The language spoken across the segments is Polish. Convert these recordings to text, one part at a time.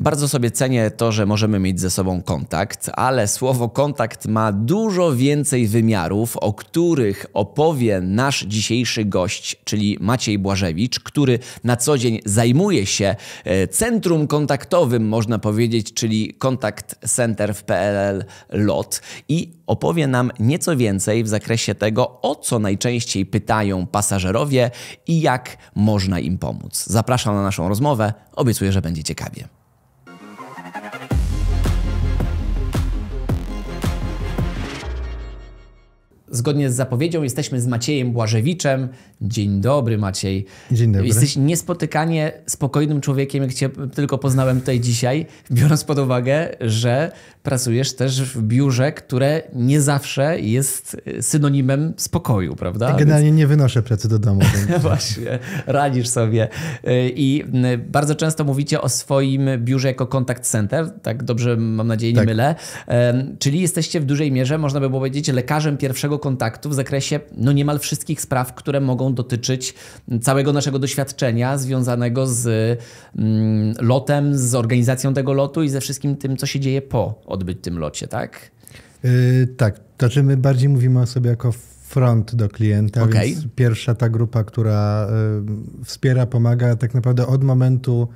Bardzo sobie cenię to, że możemy mieć ze sobą kontakt, ale słowo kontakt ma dużo więcej wymiarów, o których opowie nasz dzisiejszy gość, czyli Maciej Błażewicz, który na co dzień zajmuje się e, centrum kontaktowym, można powiedzieć, czyli Kontakt Center w PLL LOT i opowie nam nieco więcej w zakresie tego, o co najczęściej pytają pasażerowie i jak można im pomóc. Zapraszam na naszą rozmowę, obiecuję, że będzie ciekawie. Zgodnie z zapowiedzią jesteśmy z Maciejem Błażewiczem. Dzień dobry, Maciej. Dzień dobry. Jesteś niespotykanie spokojnym człowiekiem, jak cię tylko poznałem tutaj dzisiaj, biorąc pod uwagę, że pracujesz też w biurze, które nie zawsze jest y, synonimem spokoju, prawda? Generalnie Więc... nie wynoszę pracy do domu. Właśnie, radzisz sobie. Y, I y, bardzo często mówicie o swoim biurze jako contact center, tak dobrze mam nadzieję nie tak. mylę, czyli jesteście w dużej mierze, można by było powiedzieć, lekarzem pierwszego kontaktu w zakresie no niemal wszystkich spraw, które mogą dotyczyć całego naszego doświadczenia związanego z mm, lotem, z organizacją tego lotu i ze wszystkim tym, co się dzieje po odbyć tym locie, tak? Yy, tak, znaczy my bardziej mówimy o sobie jako front do klienta, okay. więc pierwsza ta grupa, która y, wspiera, pomaga tak naprawdę od momentu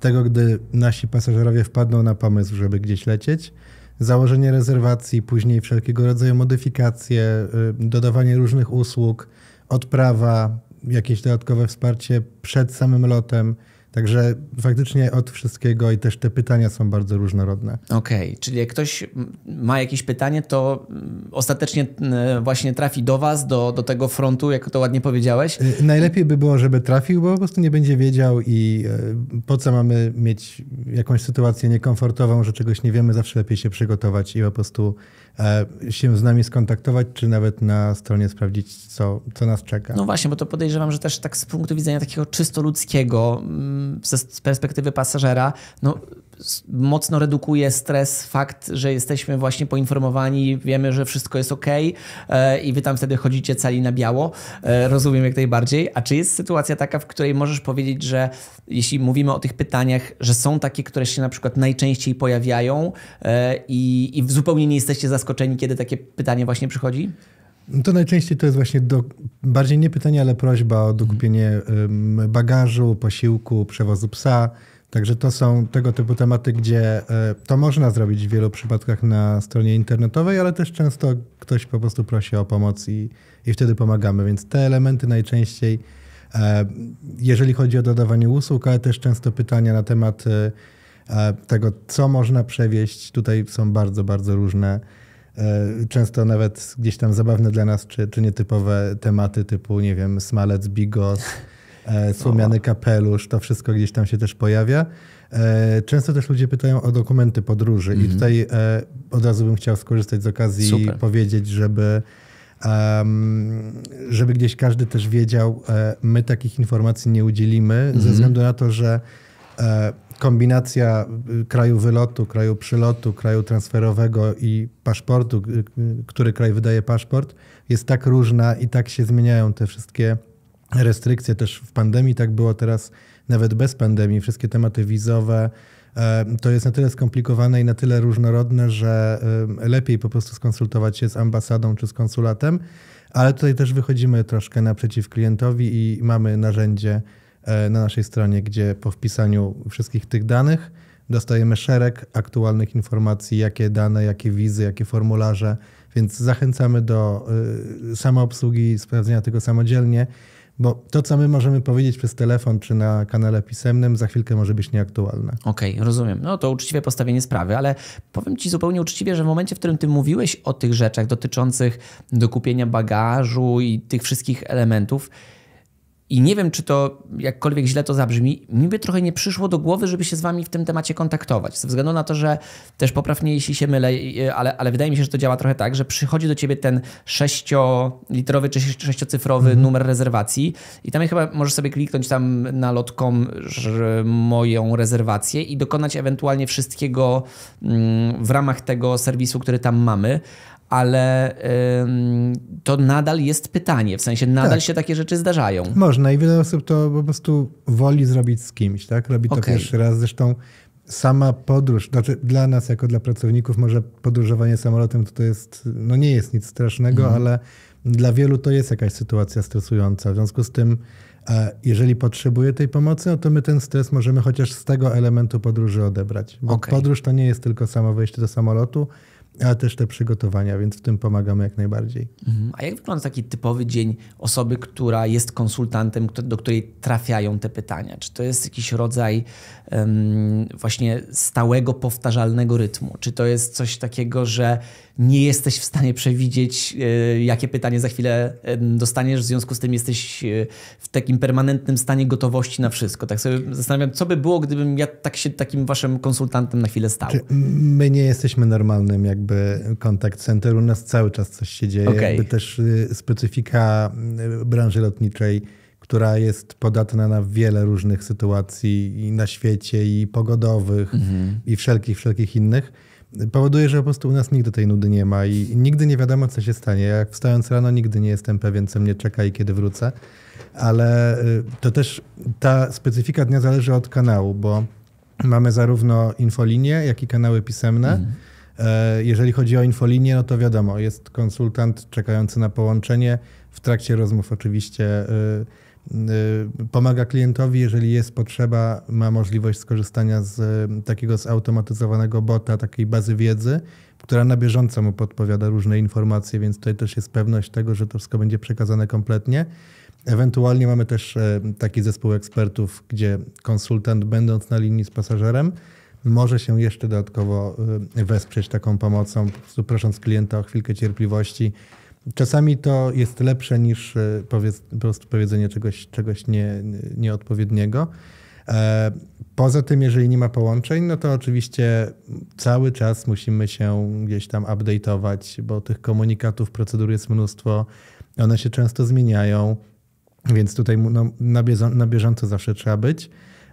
tego, gdy nasi pasażerowie wpadną na pomysł, żeby gdzieś lecieć. Założenie rezerwacji, później wszelkiego rodzaju modyfikacje, y, dodawanie różnych usług, odprawa, jakieś dodatkowe wsparcie przed samym lotem Także faktycznie od wszystkiego i też te pytania są bardzo różnorodne. Okej, okay. czyli jak ktoś ma jakieś pytanie, to ostatecznie e, właśnie trafi do Was, do, do tego frontu, jak to ładnie powiedziałeś? E, najlepiej by było, żeby trafił, bo po prostu nie będzie wiedział i e, po co mamy mieć jakąś sytuację niekomfortową, że czegoś nie wiemy, zawsze lepiej się przygotować i po prostu E, się z nami skontaktować, czy nawet na stronie sprawdzić, co, co nas czeka. No właśnie, bo to podejrzewam, że też tak z punktu widzenia takiego czysto ludzkiego, mm, z perspektywy pasażera, no mocno redukuje stres fakt, że jesteśmy właśnie poinformowani, wiemy, że wszystko jest ok e, i wy tam wtedy chodzicie cali na biało. E, rozumiem jak najbardziej. A czy jest sytuacja taka, w której możesz powiedzieć, że jeśli mówimy o tych pytaniach, że są takie, które się na przykład najczęściej pojawiają e, i, i zupełnie nie jesteście zaskoczeni, kiedy takie pytanie właśnie przychodzi? No to najczęściej to jest właśnie do, bardziej nie pytanie, ale prośba o dokupienie mhm. bagażu, posiłku, przewozu psa, Także to są tego typu tematy, gdzie e, to można zrobić w wielu przypadkach na stronie internetowej, ale też często ktoś po prostu prosi o pomoc i, i wtedy pomagamy. Więc te elementy najczęściej, e, jeżeli chodzi o dodawanie usług, ale też często pytania na temat e, tego, co można przewieźć, tutaj są bardzo, bardzo różne. Często nawet gdzieś tam zabawne dla nas, czy, czy nietypowe tematy typu, nie wiem, smalec, bigos E, słomiany kapelusz, to wszystko gdzieś tam się też pojawia. E, często też ludzie pytają o dokumenty podróży mm -hmm. i mhm. tutaj e, od razu bym chciał skorzystać z okazji Super. powiedzieć, żeby żeby gdzieś każdy też wiedział, my takich informacji nie udzielimy mm -hmm. ze mhm. względu na to, że kombinacja y, kraju wylotu, kraju przylotu, kraju transferowego i paszportu, y, y, który kraj wydaje paszport, jest tak różna i tak się zmieniają te wszystkie restrykcje też w pandemii, tak było teraz nawet bez pandemii. Wszystkie tematy wizowe e, to jest na tyle skomplikowane i na tyle różnorodne, że e, lepiej po prostu skonsultować się z ambasadą czy z konsulatem, ale tutaj też wychodzimy troszkę naprzeciw klientowi i mamy narzędzie e, na naszej stronie, gdzie po wpisaniu wszystkich tych danych dostajemy szereg aktualnych informacji, jakie dane, jakie wizy, jakie formularze, więc zachęcamy do samoobsługi, sprawdzenia tego samodzielnie. Bo to, co my możemy powiedzieć przez telefon czy na kanale pisemnym, za chwilkę może być nieaktualne. Okej, okay, rozumiem. No to uczciwe postawienie sprawy, ale powiem Ci zupełnie uczciwie, że w momencie, w którym Ty mówiłeś o tych rzeczach dotyczących dokupienia bagażu i tych wszystkich elementów, i nie wiem, czy to jakkolwiek źle to zabrzmi, mi by trochę nie przyszło do głowy, żeby się z wami w tym temacie kontaktować. Ze względu na to, że też poprawnie, jeśli się mylę, e, ale, ale wydaje mi się, że to działa trochę tak, że przychodzi do ciebie ten sześcioliterowy czy sześciocyfrowy mhm. numer rezerwacji i tam chyba możesz sobie kliknąć tam na lotkom moją rezerwację i dokonać ewentualnie wszystkiego mm, w ramach tego serwisu, który tam mamy ale ym, to nadal jest pytanie, w sensie nadal tak. się takie rzeczy zdarzają. Można i wiele osób to po prostu woli zrobić z kimś, tak? Robi to okay. pierwszy raz. Zresztą sama podróż, znaczy dla nas jako dla pracowników może podróżowanie samolotem to, to jest, no nie jest nic strasznego, mhm. ale dla wielu to jest jakaś sytuacja stresująca. W związku z tym, e, jeżeli potrzebuje tej pomocy, no to my ten stres możemy chociaż z tego elementu podróży odebrać. Bo okay. podróż to nie jest tylko samo wejście do samolotu, a też te przygotowania, więc w tym pomagamy jak najbardziej. Mhm. A jak wygląda taki typowy dzień osoby, która jest konsultantem, do której trafiają te pytania? Czy to jest jakiś rodzaj um, właśnie stałego, powtarzalnego rytmu? Czy to jest coś takiego, że nie jesteś w stanie przewidzieć, e, jakie pytanie za chwilę dostaniesz, w związku z tym jesteś e, w takim permanentnym stanie gotowości na wszystko. Tak sobie zastanawiam, co by było, gdybym ja tak się takim waszym konsultantem na chwilę stał. My nie jesteśmy normalnym jakby kontakt center, u nas cały czas coś się dzieje. Okay. Jakby też y, specyfika y, branży lotniczej która jest podatna na wiele różnych sytuacji i na świecie, i pogodowych, mm -hmm. i wszelkich, wszelkich innych powoduje, że po prostu u nas nigdy tej nudy nie ma i nigdy nie wiadomo, co się stanie. Jak wstając rano, nigdy nie jestem pewien, co mnie czeka i kiedy wrócę. Ale y, to też ta specyfika dnia zależy od kanału, bo mamy zarówno infolinie, jak i kanały pisemne. Mm. Jeżeli chodzi o infolinię, no to wiadomo, jest konsultant czekający na połączenie. W trakcie rozmów oczywiście y, Y, pomaga klientowi, jeżeli jest potrzeba, ma możliwość skorzystania z y, takiego zautomatyzowanego bota, takiej bazy wiedzy, która na bieżąco mu podpowiada różne informacje, więc tutaj też jest pewność tego, że to wszystko będzie przekazane kompletnie. Ewentualnie mamy też y, taki zespół ekspertów, gdzie konsultant, będąc na linii z pasażerem, może się jeszcze dodatkowo wesprzeć taką pomocą, po prosząc klienta o chwilkę cierpliwości Czasami to jest lepsze niż e, powiedz, po prostu powiedzenie czegoś, czegoś nie, nieodpowiedniego. E, poza tym, jeżeli nie ma połączeń, no to oczywiście cały czas musimy się gdzieś tam update'ować, bo tych komunikatów, procedur jest mnóstwo, one się często zmieniają, więc tutaj no, na, na bieżąco zawsze trzeba być.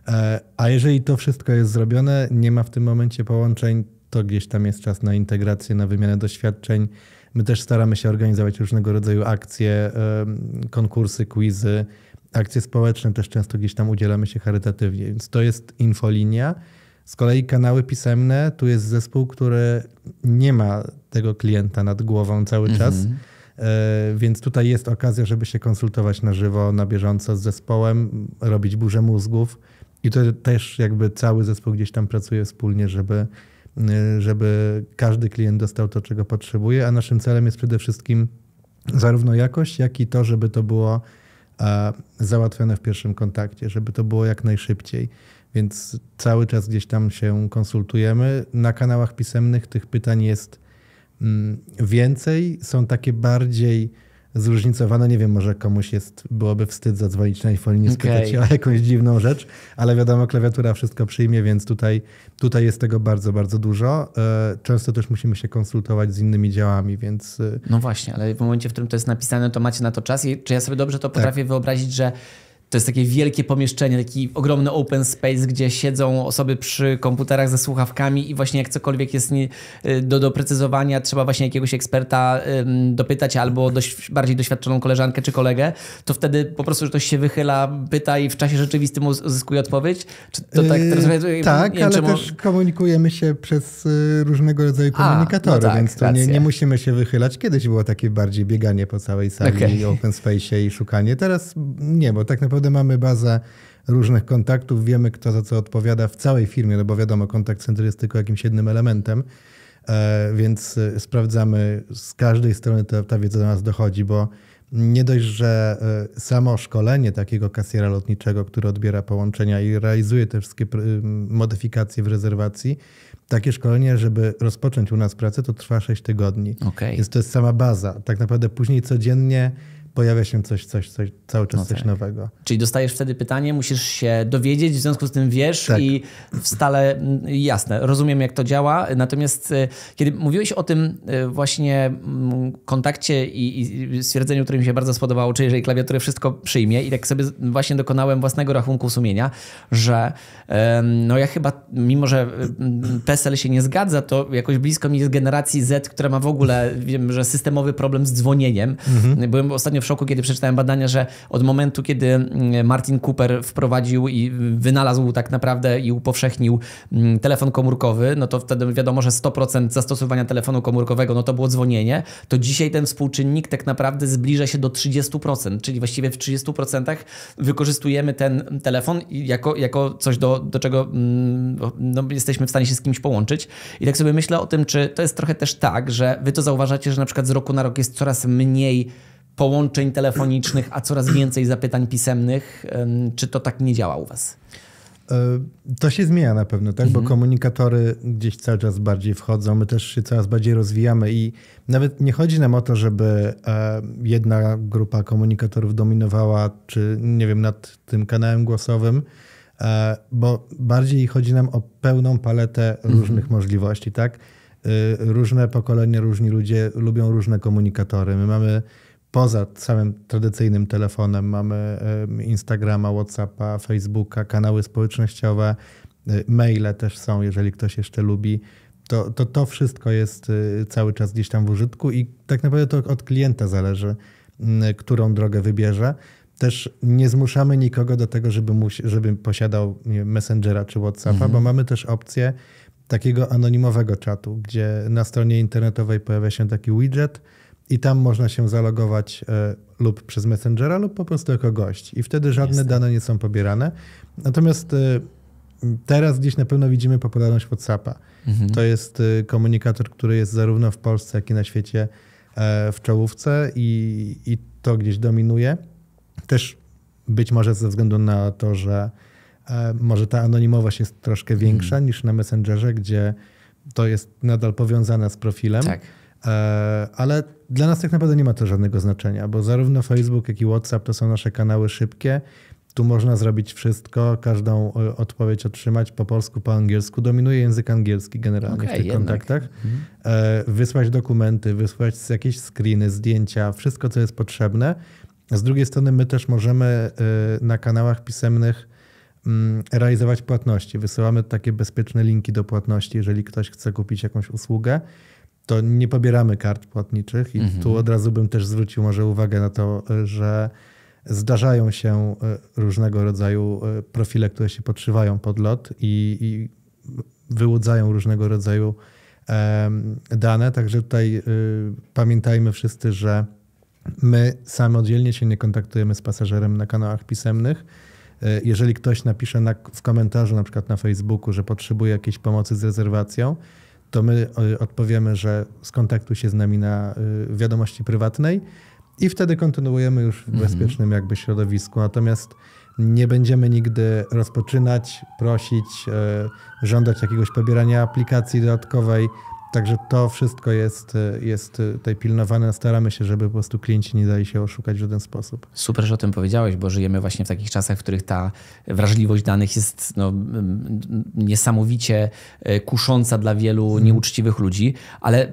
E, a jeżeli to wszystko jest zrobione, nie ma w tym momencie połączeń, to gdzieś tam jest czas na integrację, na wymianę doświadczeń, My też staramy się organizować różnego rodzaju akcje, konkursy, quizy, akcje społeczne też często gdzieś tam udzielamy się charytatywnie, więc to jest infolinia. Z kolei kanały pisemne, tu jest zespół, który nie ma tego klienta nad głową cały czas, mhm. e, więc tutaj jest okazja, żeby się konsultować na żywo, na bieżąco z zespołem, robić burzę mózgów. I to też jakby cały zespół gdzieś tam pracuje wspólnie, żeby Y, żeby każdy klient dostał to, czego potrzebuje, a naszym celem jest przede wszystkim zarówno jakość, jak i to, żeby to było e, załatwione w pierwszym kontakcie, żeby to było jak najszybciej. Więc cały czas gdzieś tam się konsultujemy. Na kanałach pisemnych tych pytań jest mm, więcej. Są takie bardziej zróżnicowane. Nie wiem, może komuś jest, byłoby wstyd zadzwonić na iPhone i nie spytać okay. o jakąś dziwną rzecz, ale wiadomo, klawiatura wszystko przyjmie, więc tutaj, tutaj jest tego bardzo, bardzo dużo. E, często też musimy się konsultować z innymi działami, więc... E, no właśnie, ale w momencie, w którym to jest napisane, to macie na to czas i czy ja sobie dobrze to tak. potrafię tak. wyobrazić, że to jest takie wielkie pomieszczenie, taki ogromny open space, gdzie siedzą osoby przy komputerach ze słuchawkami i właśnie jak cokolwiek jest nie, y, do doprecyzowania, trzeba właśnie jakiegoś eksperta ym, dopytać albo dość, bardziej doświadczoną koleżankę czy kolegę, to wtedy po prostu, że ktoś się wychyla, pyta i w czasie rzeczywistym uzyskuje odpowiedź? Czy to tak teraz yy, rozumiem, Tak, wiem, ale czemu... też komunikujemy się przez y, różnego rodzaju komunikatory, A, no tak, więc to nie, nie, musimy się wychylać. Kiedyś było takie bardziej bieganie po całej sali okay. i open space i szukanie. Teraz nie, bo tak naprawdę naprawdę mamy bazę różnych kontaktów, wiemy kto za co odpowiada w całej firmie, no bo wiadomo, kontakt center jest tylko jakimś jednym elementem, e, więc e, sprawdzamy z każdej strony ta, ta wiedza do nas dochodzi, bo nie dość, że e, samo szkolenie takiego kasjera lotniczego, który odbiera połączenia i realizuje te wszystkie y, modyfikacje w rezerwacji, takie szkolenie, żeby rozpocząć u nas pracę, to trwa 6 tygodni. Okay. Więc to jest sama baza. Tak naprawdę później codziennie pojawia się coś, coś, coś cały czas no tak. coś nowego. Czyli dostajesz wtedy pytanie, musisz się dowiedzieć, w związku z tym wiesz tak. i stale mm, jasne, rozumiem jak to działa. Natomiast y, kiedy mówiłeś o tym y, właśnie mm, kontakcie i, i stwierdzeniu, które mi się bardzo spodobało, czyli jeżeli klawiaturę wszystko przyjmie i tak sobie właśnie dokonałem własnego rachunku sumienia, że no ja chyba, mimo że PESEL y, mm, się nie zgadza, to jakoś blisko mi jest generacji Z, która ma w ogóle, wiem, że systemowy problem z dzwonieniem. Mhm. Byłem ostatnio w szoku, kiedy przeczytałem badania, że od momentu, kiedy mm, Martin Cooper wprowadził i wynalazł tak naprawdę i upowszechnił mm, telefon komórkowy, no to wtedy wiadomo, że 100% zastosowania telefonu komórkowego, no to było dzwonienie, to dzisiaj ten współczynnik tak naprawdę zbliża się do 30%, czyli właściwie w 30% wykorzystujemy ten telefon jako, jako coś, do, do czego mm, no, jesteśmy w stanie się z kimś połączyć. I tak sobie myślę o tym, czy to jest trochę też tak, że wy to zauważacie, że na przykład z roku na rok jest coraz mniej połączeń telefonicznych, a coraz więcej zapytań pisemnych. Czy to tak nie działa u Was? E, to się zmienia na pewno, tak? Mhm. Bo komunikatory gdzieś cały czas bardziej wchodzą, my też się coraz bardziej rozwijamy i nawet nie chodzi nam o to, żeby e, jedna grupa komunikatorów dominowała, czy nie wiem, nad tym kanałem głosowym, e, bo bardziej chodzi nam o pełną paletę mhm. różnych mhm. możliwości, tak? Różne pokolenia, różni ludzie lubią różne komunikatory. My mamy poza samym tradycyjnym telefonem mamy Instagrama, Whatsappa, Facebooka, kanały społecznościowe, y, maile też są, jeżeli ktoś jeszcze lubi. To, to, to wszystko jest y, cały czas gdzieś tam w użytku i tak naprawdę to od klienta zależy, mm, którą drogę wybierze. Też nie zmuszamy nikogo do tego, żeby, mu, żeby posiadał Messengera czy Whatsappa, mhm. bo mamy też opcję takiego anonimowego czatu, gdzie na stronie internetowej pojawia się taki widget, i tam można się zalogować e, lub przez Messengera, lub po prostu jako gość. I wtedy żadne Jestem. dane nie są pobierane. Natomiast e, teraz gdzieś na pewno widzimy popularność WhatsAppa. Mhm. To jest e, komunikator, który jest zarówno w Polsce, jak i na świecie w czołówce i, i to gdzieś dominuje. Też być może ze względu na to, że może ta anonimowość jest troszkę mhm. większa mhm. niż na Messengerze, gdzie to jest nadal powiązane z profilem. Tak. Ale dla nas tak naprawdę nie ma to żadnego znaczenia, bo zarówno Facebook, jak i WhatsApp to są nasze kanały szybkie. Tu można zrobić wszystko, każdą y, odpowiedź otrzymać po polsku, po angielsku. Dominuje język angielski generalnie okay, w tych jednak. kontaktach. Mhm. E, wysłać dokumenty, wysłać jakieś screeny, zdjęcia, wszystko co jest potrzebne. Z drugiej strony my też możemy y, na kanałach pisemnych mm, realizować płatności. Wysyłamy takie bezpieczne linki do płatności, jeżeli ktoś chce kupić jakąś usługę to nie pobieramy kart płatniczych i mhm. tu od razu bym też zwrócił może uwagę na to, że zdarzają się e, różnego rodzaju e, profile, które się podszywają pod lot i, i wyłudzają różnego rodzaju dane. Także tutaj e, pamiętajmy wszyscy, że my sami oddzielnie się nie kontaktujemy z pasażerem na kanałach pisemnych. Jeżeli ktoś napisze na, w komentarzu, na przykład na Facebooku, że potrzebuje jakiejś pomocy z rezerwacją, to my y, odpowiemy, że skontaktuj się z nami na y, wiadomości prywatnej i wtedy kontynuujemy już w mhm. bezpiecznym jakby środowisku. Natomiast nie będziemy nigdy rozpoczynać, prosić, y, żądać jakiegoś pobierania aplikacji dodatkowej, Także to wszystko jest, jest tutaj pilnowane. Staramy się, żeby po prostu klienci nie dali się oszukać w żaden sposób. Super, że o tym powiedziałeś, bo żyjemy właśnie w takich czasach, w których ta wrażliwość danych jest no, niesamowicie e, kusząca dla wielu mhm. nieuczciwych ludzi, ale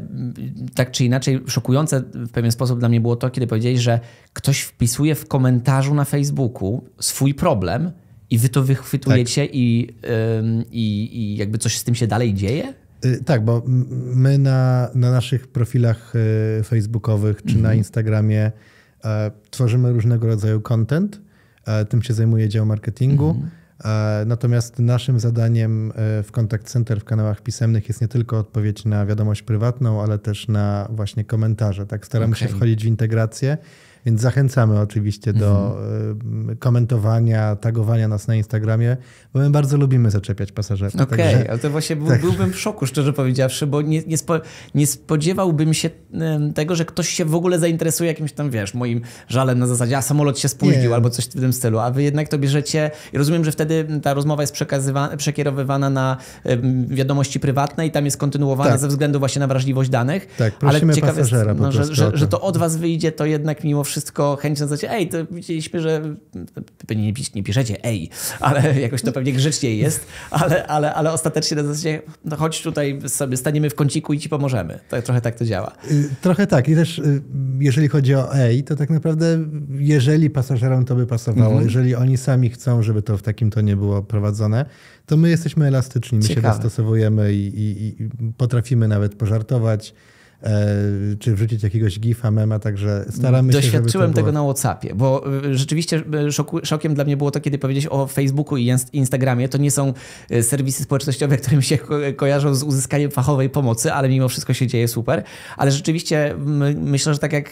tak czy inaczej szokujące w pewien sposób dla mnie było to, kiedy powiedziałeś, że ktoś wpisuje w komentarzu na Facebooku swój problem i wy to wychwytujecie tak. i, i, i jakby coś z tym się dalej dzieje? Y, tak, bo my na, na naszych profilach y, facebookowych czy na mhm. Instagramie e, tworzymy różnego rodzaju content. E, tym się zajmuje dział marketingu. Mhm. E, natomiast naszym zadaniem w Contact Center, w kanałach pisemnych jest nie tylko odpowiedź na wiadomość prywatną, ale też na właśnie komentarze. Tak, staramy okay. się wchodzić w integrację. Więc zachęcamy oczywiście do mhm. komentowania, tagowania nas na Instagramie, bo my bardzo lubimy zaczepiać pasażerów. Okej, okay, ale to właśnie tak. byłbym w szoku, szczerze powiedziawszy, bo nie, nie, spo, nie, spodziewałbym się tego, że ktoś się w ogóle zainteresuje jakimś tam, wiesz, moim żalem na zasadzie, a samolot się spóźnił nie. albo coś w tym stylu, a wy jednak to bierzecie i rozumiem, że wtedy ta rozmowa jest przekierowywana na wiadomości prywatne i tam jest kontynuowana tak. ze względu właśnie na wrażliwość danych. Tak, prosimy ale ciekawe pasażera jest, no, że, że, że to od was wyjdzie, to jednak mimo wszystko wszystko chętnie nazywacie, ej, to widzieliśmy, że pewnie nie, nie piszecie ej, ale jakoś to pewnie grzeczniej jest, ale, ale, ale ostatecznie nazywacie, no chodź tutaj sobie, staniemy w kąciku i ci pomożemy. Tak, trochę tak to działa. Y, trochę tak i też y, jeżeli chodzi o ej, to tak naprawdę jeżeli pasażerom to by pasowało, mhm. jeżeli oni sami chcą, żeby to w takim to nie było prowadzone, to my jesteśmy elastyczni, my Ciekawe. się dostosowujemy i, i, i potrafimy nawet pożartować, E, czy wrzucić jakiegoś gifa, mema, także staramy się, Doświadczyłem tego było... na Whatsappie, bo e, rzeczywiście e, szokiem dla mnie było to, kiedy powiedzieć o Facebooku i Instagramie. To nie są serwisy społecznościowe, które mi się kojarzą z uzyskaniem fachowej pomocy, ale mimo wszystko się dzieje super. Ale rzeczywiście myślę, że tak jak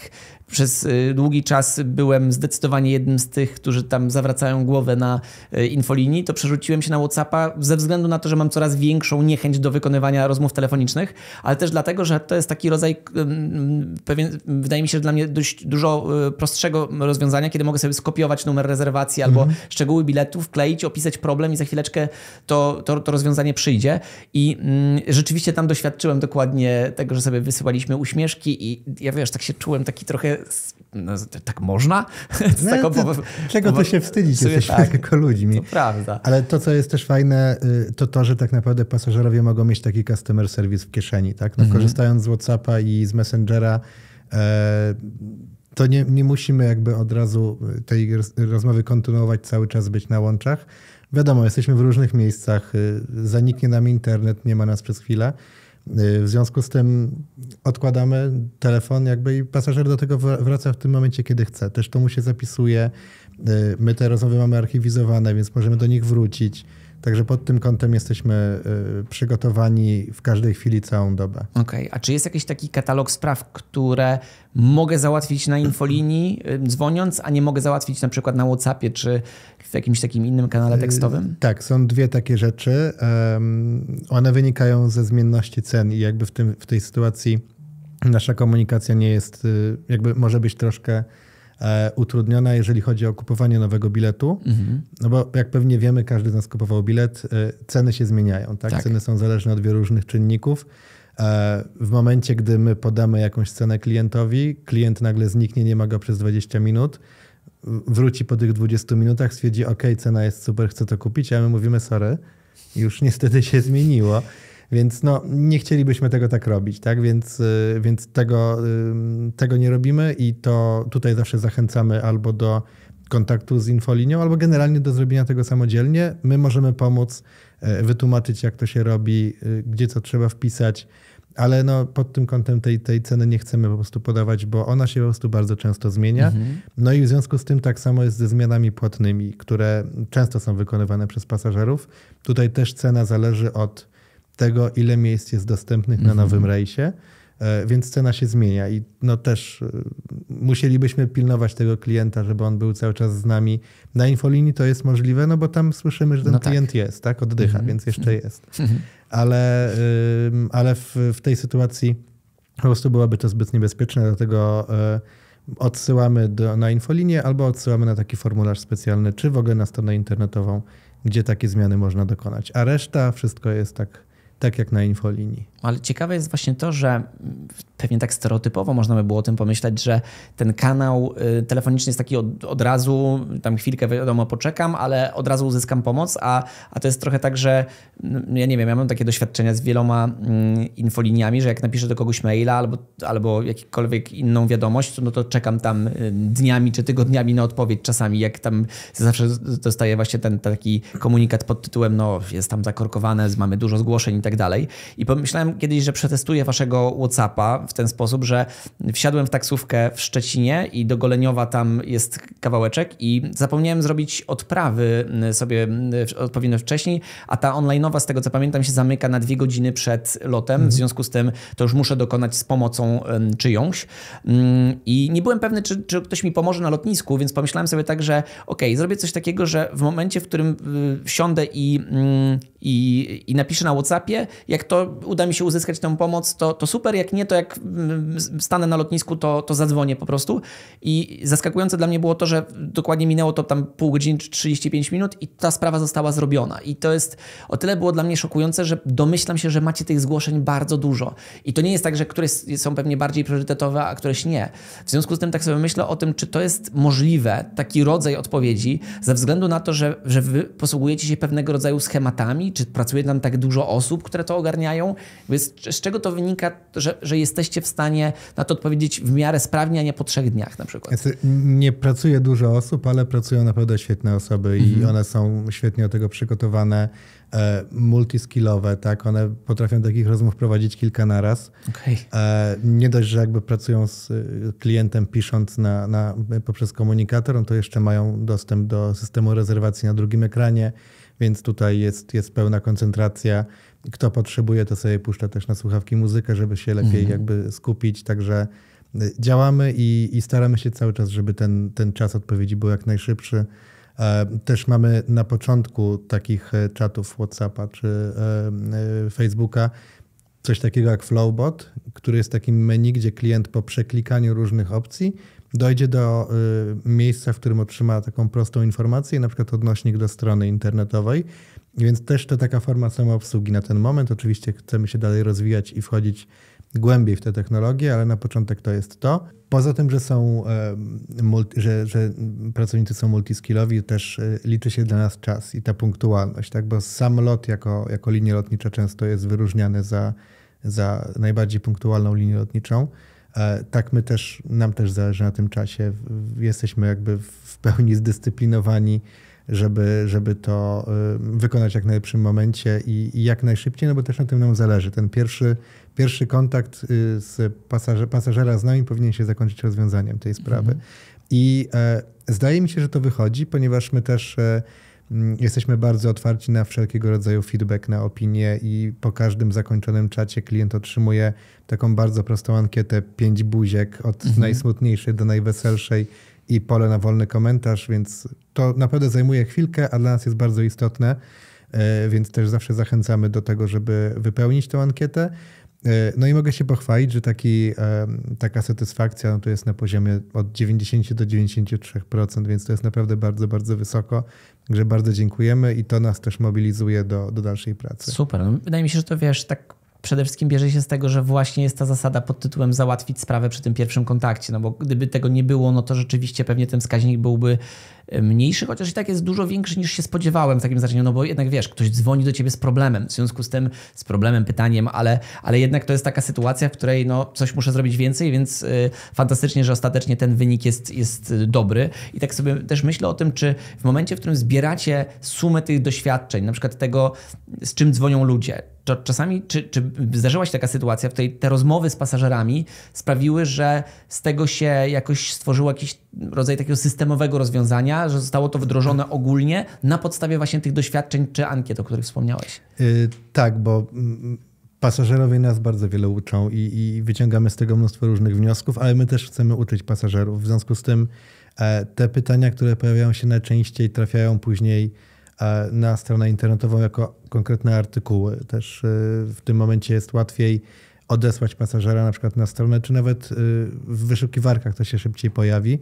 przez y, długi czas byłem zdecydowanie jednym z tych, którzy tam zawracają głowę na y, infolinii, to przerzuciłem się na WhatsAppa ze względu na to, że mam coraz większą niechęć do wykonywania rozmów telefonicznych, ale też dlatego, że to jest taki rodzaj pewien, wydaje mi się, że dla mnie dość dużo y, prostszego rozwiązania, kiedy mogę sobie skopiować numer rezerwacji albo mm -hmm. szczegóły biletów, kleić, opisać problem i za chwileczkę to, to, to rozwiązanie przyjdzie. I mm, rzeczywiście tam doświadczyłem dokładnie tego, że sobie wysyłaliśmy uśmieszki i ja wiesz, tak się czułem taki trochę no, tak można? No, taką, czego po, się wstydzić? jesteś Jesteśmy tak, tylko ludźmi. To prawda. Ale to, co jest też fajne, y, to to, że tak naprawdę pasażerowie mogą mieć taki customer service w kieszeni. Tak? No, mhm. Korzystając z WhatsAppa i z Messengera, e, to nie, nie musimy jakby od razu tej rozmowy kontynuować, cały czas być na łączach. Wiadomo, jesteśmy w różnych miejscach, y, zaniknie nam internet, nie ma nas przez chwilę, Y, w związku z tym odkładamy telefon jakby i pasażer do tego wraca w tym momencie, kiedy chce. Też to mu się zapisuje. Y, my te rozmowy mamy archiwizowane, więc możemy do nich wrócić. Także pod tym kątem jesteśmy y, przygotowani w każdej chwili całą dobę. Okej, okay. a czy jest jakiś taki katalog spraw, które mogę załatwić na infolinii y, dzwoniąc, a nie mogę załatwić na przykład na WhatsAppie czy w jakimś takim innym kanale y, tekstowym? Tak, są dwie takie rzeczy. One wynikają ze zmienności cen i jakby w, tym, w tej sytuacji nasza komunikacja nie jest, jakby może być troszkę E, utrudniona, jeżeli chodzi o kupowanie nowego biletu. Mhm. No bo jak pewnie wiemy, każdy z nas kupował bilet, e, ceny się zmieniają, tak? tak? Ceny są zależne od wielu różnych czynników. E, w momencie, gdy my podamy jakąś cenę klientowi, klient nagle zniknie, nie ma go przez 20 minut, wróci po tych 20 minutach, stwierdzi, ok, cena jest super, chcę to kupić, a my mówimy, sorry, już niestety się zmieniło. Więc no, nie chcielibyśmy tego tak robić, tak? Więc, y, więc tego, y, tego nie robimy i to tutaj zawsze zachęcamy albo do kontaktu z infolinią, albo generalnie do zrobienia tego samodzielnie. My możemy pomóc e, wytłumaczyć, jak to się robi, y, gdzie co trzeba wpisać, ale no, pod tym kątem tej, tej ceny nie chcemy po prostu podawać, bo ona się po prostu bardzo często zmienia. Mhm. No i w związku z tym tak samo jest ze zmianami płatnymi, które często są wykonywane przez pasażerów. Tutaj też cena zależy od tego, ile miejsc jest dostępnych na mhm. nowym rejsie, e, więc cena się zmienia i no też e, musielibyśmy pilnować tego klienta, żeby on był cały czas z nami. Na infolinii to jest możliwe, no bo tam słyszymy, że ten no tak. klient jest, tak, oddycha, mhm. więc jeszcze mhm. jest. Ale, ale w, w tej sytuacji po prostu byłoby to zbyt niebezpieczne, dlatego e, odsyłamy do, na infolinię albo odsyłamy na taki formularz specjalny, czy w ogóle na stronę internetową, gdzie takie zmiany można dokonać. A reszta wszystko jest tak tak jak na infolinii. Ale ciekawe jest właśnie to, że pewnie tak stereotypowo można by było o tym pomyśleć, że ten kanał y, telefoniczny jest taki od, od razu, tam chwilkę wiadomo poczekam, ale od razu uzyskam pomoc, a, a to jest trochę tak, że mm, ja nie wiem, ja mam takie doświadczenia z wieloma mm, infoliniami, że jak napiszę do kogoś maila albo, albo jakikolwiek inną wiadomość, no to czekam tam y, dniami czy tygodniami na odpowiedź czasami, jak tam zawsze dostaję właśnie ten taki komunikat pod tytułem, no jest tam zakorkowane, mamy dużo zgłoszeń i tak dalej. I pomyślałem, kiedyś, że przetestuję waszego Whatsappa w ten sposób, że wsiadłem w taksówkę w Szczecinie i do Goleniowa tam jest kawałeczek i zapomniałem zrobić odprawy mm, sobie mm, odpowiednio wcześniej, a ta onlineowa, z tego co pamiętam, się zamyka na dwie godziny przed lotem, mhm. w związku z tym to już muszę dokonać z pomocą czyjąś. Mm, I nie byłem pewny, czy, czy ktoś mi pomoże na lotnisku, więc pomyślałem sobie tak, że okej, okay, zrobię coś takiego, że w momencie, w którym y, wsiądę i i, i napiszę na WhatsAppie. Jak to uda mi się uzyskać tę pomoc, to, to super. Jak nie, to jak mm, stanę na lotnisku, to, to zadzwonię po prostu. I zaskakujące dla mnie było to, że dokładnie minęło to tam pół godziny czy 35 minut i ta sprawa została zrobiona. I to jest o tyle było dla mnie szokujące, że domyślam się, że macie tych zgłoszeń bardzo dużo. I to nie jest tak, że któreś są pewnie bardziej priorytetowe, a któreś nie. W związku z tym tak sobie myślę o tym, czy to jest możliwe, taki rodzaj odpowiedzi, ze względu na to, że, że wy posługujecie się pewnego rodzaju schematami, czy pracuje tam tak dużo osób, które to ogarniają? Więc z czego to wynika, że, że jesteście w stanie na to odpowiedzieć w miarę sprawnie, a nie po trzech dniach na przykład? Znaczy, nie pracuje dużo osób, ale pracują naprawdę świetne osoby i mhm. one są świetnie do tego przygotowane e, multiskillowe, tak? One potrafią takich rozmów prowadzić kilka naraz. Okay. E, nie dość, że jakby pracują z klientem pisząc na, na, poprzez komunikator, no to jeszcze mają dostęp do systemu rezerwacji na drugim ekranie, więc tutaj jest, jest pełna koncentracja. Kto potrzebuje, to sobie puszcza też na słuchawki muzykę, żeby się lepiej mhm. jakby skupić. Także y, działamy i, i staramy się cały czas, żeby ten, ten czas odpowiedzi był jak najszybszy. E, też mamy na początku takich e, czatów WhatsAppa czy e, Facebooka coś takiego jak Flowbot, który jest takim menu, gdzie klient po przeklikaniu różnych opcji dojdzie do y, miejsca, w którym otrzyma taką prostą informację, na przykład odnośnik do strony internetowej. Więc też to taka forma samoobsługi na ten moment. Oczywiście chcemy się dalej rozwijać i wchodzić głębiej w te technologie, ale na początek to jest to. Poza tym, że są, że, że, pracownicy są multiskillowi, też y, liczy się dla nas czas i ta punktualność, tak? bo sam lot jako, jako linie lotnicze często jest wyróżniany za, za najbardziej punktualną linię lotniczą. E, tak my też, nam też zależy na tym czasie. Jesteśmy jakby w pełni zdyscyplinowani, żeby, żeby to e, wykonać w jak najlepszym momencie i, i jak najszybciej, no bo też na tym nam zależy. Ten pierwszy, pierwszy kontakt y, z pasażer, pasażera z nami powinien się zakończyć rozwiązaniem tej sprawy. Mhm. I e, zdaje mi się, że to wychodzi, ponieważ my też e, Mm, jesteśmy bardzo otwarci na wszelkiego rodzaju feedback, na opinie i po każdym zakończonym czacie klient otrzymuje taką bardzo prostą ankietę, pięć buziek od mhm. najsmutniejszej do najweselszej i pole na wolny komentarz, więc to naprawdę zajmuje chwilkę, a dla nas jest bardzo istotne, e, więc też zawsze zachęcamy do tego, żeby wypełnić tą ankietę. E, no i mogę się pochwalić, że taki, e, taka satysfakcja no to jest na poziomie od 90 do 93%, więc to jest naprawdę bardzo, bardzo wysoko. Także bardzo dziękujemy i to nas też mobilizuje do, do dalszej pracy. Super. No, wydaje mi się, że to wiesz, tak przede wszystkim bierze się z tego, że właśnie jest ta zasada pod tytułem załatwić sprawę przy tym pierwszym kontakcie, no bo gdyby tego nie było, no to rzeczywiście pewnie ten wskaźnik byłby e, mniejszy, chociaż i tak jest dużo większy niż się spodziewałem w takim znaczeniu, no bo jednak wiesz, ktoś dzwoni do ciebie z problemem, w związku z tym z problemem, pytaniem, ale, ale jednak to jest taka sytuacja, w której no coś muszę zrobić więcej, więc y, fantastycznie, że ostatecznie ten wynik jest, jest e, dobry i tak sobie też myślę o tym, czy w momencie, w którym zbieracie sumę tych doświadczeń, na przykład tego, z czym dzwonią ludzie, czasami, czy, czy zdarzyła się taka sytuacja, w której te rozmowy z pasażerami sprawiły, że z tego się jakoś stworzyło jakiś rodzaj takiego systemowego rozwiązania, że zostało to wdrożone ogólnie na podstawie właśnie tych doświadczeń czy ankiet, o których wspomniałeś? Yy, tak, bo mm, mm, pasażerowie nas bardzo wiele uczą i, i, wyciągamy z tego mnóstwo różnych wniosków, ale my też chcemy uczyć pasażerów. W związku z tym e, te pytania, które pojawiają się najczęściej, trafiają później na stronę internetową jako konkretne artykuły. Też y, w tym momencie jest łatwiej odesłać pasażera na przykład na stronę, czy nawet y, w wyszukiwarkach to się szybciej pojawi.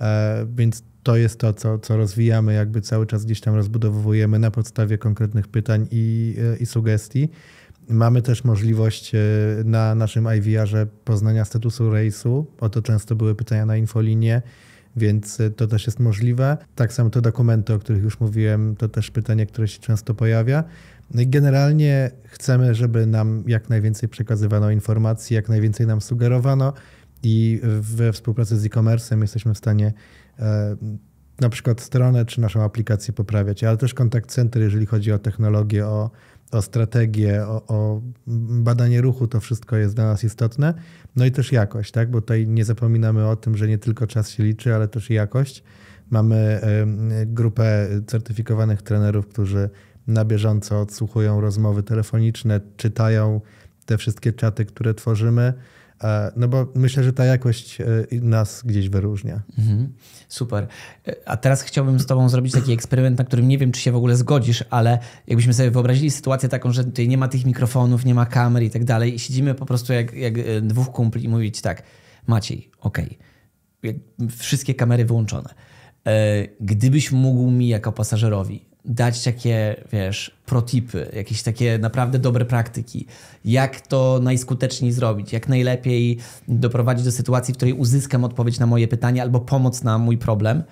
E, więc to jest to, co, co rozwijamy, jakby cały czas gdzieś tam rozbudowujemy na podstawie konkretnych pytań i, y, i sugestii. Mamy też możliwość na naszym IVR-ze poznania statusu rejsu. Oto często były pytania na infolinie więc y, to też jest możliwe. Tak samo te dokumenty, o których już mówiłem, to też pytanie, które się często pojawia. No generalnie chcemy, żeby nam jak najwięcej przekazywano informacji, jak najwięcej nam sugerowano i we współpracy z e-commerce jesteśmy w stanie e, na przykład stronę czy naszą aplikację poprawiać, ale też kontakt center, jeżeli chodzi o technologię, o o strategię, o, o, badanie ruchu, to wszystko jest dla nas istotne. No i też jakość, tak? bo tutaj nie zapominamy o tym, że nie tylko czas się liczy, ale też jakość. Mamy grupę certyfikowanych trenerów, którzy na bieżąco odsłuchują rozmowy telefoniczne, czytają te wszystkie czaty, które tworzymy E, no bo myślę, że ta jakość e, nas gdzieś wyróżnia. Mhm. Super. E, a teraz chciałbym z Tobą zrobić taki eksperyment, na którym nie wiem, czy się w ogóle zgodzisz, ale jakbyśmy sobie wyobrazili sytuację taką, że tutaj nie ma tych mikrofonów, nie ma kamer i tak dalej, i siedzimy po prostu jak, jak dwóch kumpli i mówić tak, Maciej, okej, okay. wszystkie kamery wyłączone. Gdybyś mógł mi jako pasażerowi dać takie, wiesz, protipy, jakieś takie naprawdę dobre praktyki, jak to najskuteczniej zrobić, jak najlepiej doprowadzić do sytuacji, w której uzyskam odpowiedź na moje pytanie albo pomoc na mój problem,